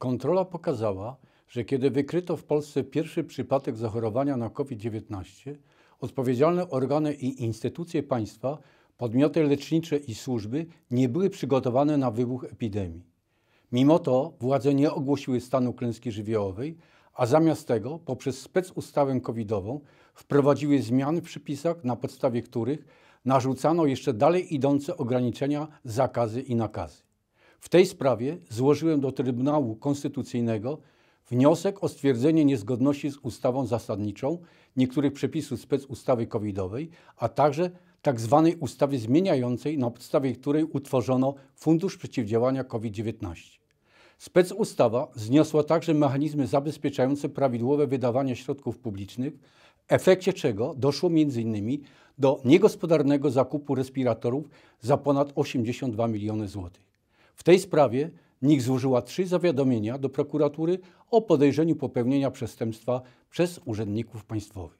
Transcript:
Kontrola pokazała, że kiedy wykryto w Polsce pierwszy przypadek zachorowania na COVID-19, odpowiedzialne organy i instytucje państwa, podmioty lecznicze i służby nie były przygotowane na wybuch epidemii. Mimo to władze nie ogłosiły stanu klęski żywiołowej, a zamiast tego poprzez specustawę covidową wprowadziły zmiany w przepisach, na podstawie których narzucano jeszcze dalej idące ograniczenia, zakazy i nakazy. W tej sprawie złożyłem do Trybunału Konstytucyjnego wniosek o stwierdzenie niezgodności z ustawą zasadniczą niektórych przepisów specustawy covidowej, a także tzw. Tak ustawy zmieniającej, na podstawie której utworzono Fundusz Przeciwdziałania COVID-19. Specustawa zniosła także mechanizmy zabezpieczające prawidłowe wydawanie środków publicznych, w efekcie czego doszło m.in. do niegospodarnego zakupu respiratorów za ponad 82 miliony złotych. W tej sprawie NIK złożyła trzy zawiadomienia do prokuratury o podejrzeniu popełnienia przestępstwa przez urzędników państwowych.